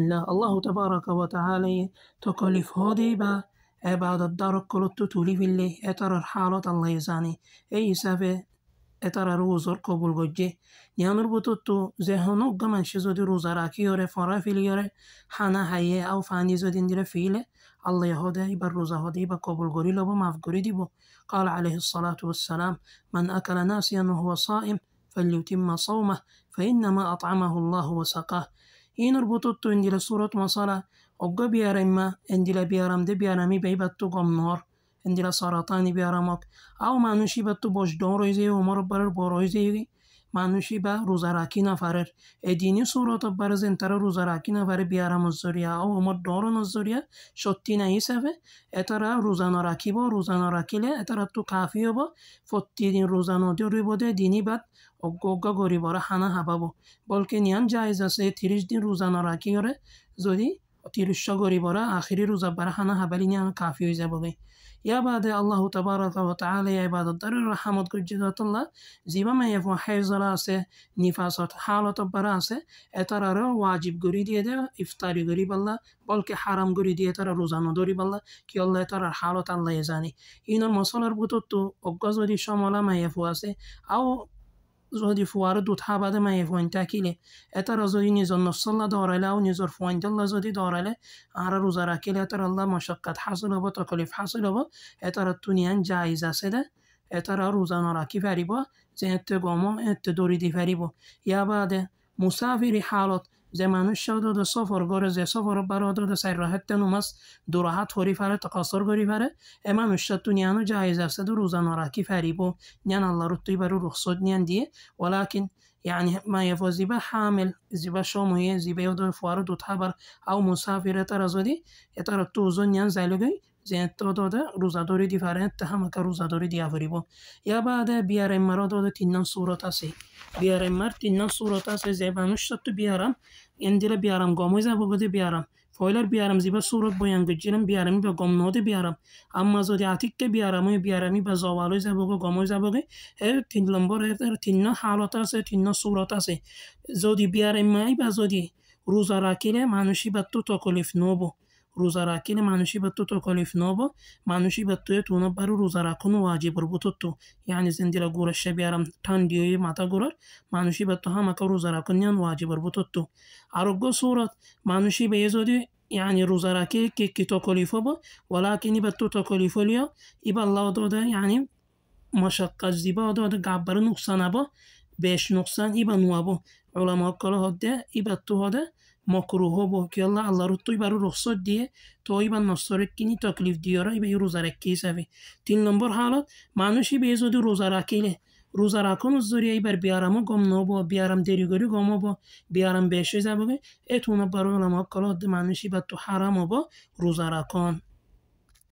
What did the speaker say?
الله الله تبارك وتعالى تكلف هذه با بعد الدار تطولي في الله اترى الحالة الله يزاني اي سافة اترى روزر قبول قجي نيانر بطوتو زهنو قمن شزو دي روزا راكي يوري في ليوري حانا حيه او فاني زو دين دي فيلة الله يهودي بالروزا هودي بقبول قري لبو ماف قري دي بو قال عليه الصلاة والسلام من أكل ناسيا وهو صائم فليتم صومه فإنما أطعمه الله وسقاه إن ربطت عند سورة مصالة وقا بيارما عند بيارم دي بيارمي بيبتو غم نور عند سرطان بيارمك أو ما نشيبتو بوش دون رويزي ومر برر بور رويزي মানুষই বা রোজা রাখি না পারের এদিনই সুরত পারে যেন তারা রোজা রাখি না পারে বিয়ারা মজরিয়া ও আমার ডর নজরিয়া সত্যি না হিসাবে এতারা রোজা না রাখিব রোজা না রাখিলে এতারা তো কাফি হব প্রতিদিন রোজা নদরিব দে দিনই বাদ অজ্ঞ অজ্ঞ গরিবরা হানা হাবাব বলকে নিয়ান জায়জ আছে তিরিশ দিন রোজা না রাখি যদি অতিৰুচ্য কৰি পৰা আখিৰি ৰোজা পৰা খানা হাবালি নিয়া কাফি হৈ যাবগৈ ইয়াৰ বাদে আল্লাহ তাৰামত কুজ্যতল্লা যিমান হেজৰা আছে নিফাচত হালত পৰা আছে এটাৰ আৰু ৱাজিব গুৰি দিয়ে দে ইফতাৰি গুৰি পাল্লা বলকে হাৰাম গুৰি দিয়ে তাৰ ৰোজা নদৰি পাল্লা কিয়লা তাৰ হালত আল্লাহে জানে ইনৰ মছলাৰ বুটততো অগ্ৰ যদি সমলা মায়ে ফু আছে আৰু زودی فوارد دوت ها بعد ما یفوان تاکیله اتر زودی نیزان نفصل الله دارله و نیزار فوان دل زودی دارله عرا روز راکیله اتر الله مشقت حاصل با تکلیف حاصل با اتر تونیان جایزه سده اتر روزان راکی فریبا زنت گاما ات دوری دی فریبا یا بعد مسافری حالت زي ما نشاو دو دو صفر غور زي صفر برو دو دو سير راحت تنو مس دو راحت خوري فاره تقاصر غوري فاره اما نشاو دو نيانو جايز افسا دو روزان راكي فاري بو نيان الله رو توي برو رخصود نيان دي ولكن يعني ما يفو زيبا حامل زيبا شو مهي زيبا يو دو فوارو دو تحبر او مسافر اترازو دي اترا توزو نيان زيلو تو داده روزاداری دیفرنت ده همه که روزاداری دی با یا بعد بیارم مرا داده تینن صورت هستی بیارم مر تینن صورت هستی زیبا مشتت تو بیارم اندیل یعنی بیارم گاموی زیبا بده بیارم فایلر بیارم زیبا صورت بایان یعنی گجیرم بیارم گام گامناد بیارم اما زودی عتیق که بیارم بیارم زوالوی زیبا زبا گاموی زبا هر تین بار هر تینن حالات هستی تینن صورت هستی زودی بیارم مای به زودی روزا راکیله منوشی با تو تکلیف نو نو روزاراكين معنوشي بطوتو كوليف نوبو معنوشي بطويت ونبارو روزاراكون واجي بربطوتو يعني زندلا غورا شبيارم تان ديوي ماتا غورا معنوشي بطوها مكا روزاراكون يان واجي بربطوتو عرقو صورة معنوشي بيزودي يعني روزاراكي كي كي توكوليفو بو ولكن يبطو توكوليفو ليو يبا الله دودا يعني مشقة زيبا دودا قعبر نقصان بو بيش نقصان يبا نوابو علماء كلا هده تو هده مکرو ها با که الله الله رو توی برو رخصت دیه تا ای با نصاره کنی تکلیف دیاره ای به روز را تین نمبر حالات معنوشی به ازود روز را کنه زوری بر بیارم و گم نو با بیارم دریگوری گم با بیارم بیشه زبا بی ایتونه برو علمه معنوشی به تو حرام با روزارکان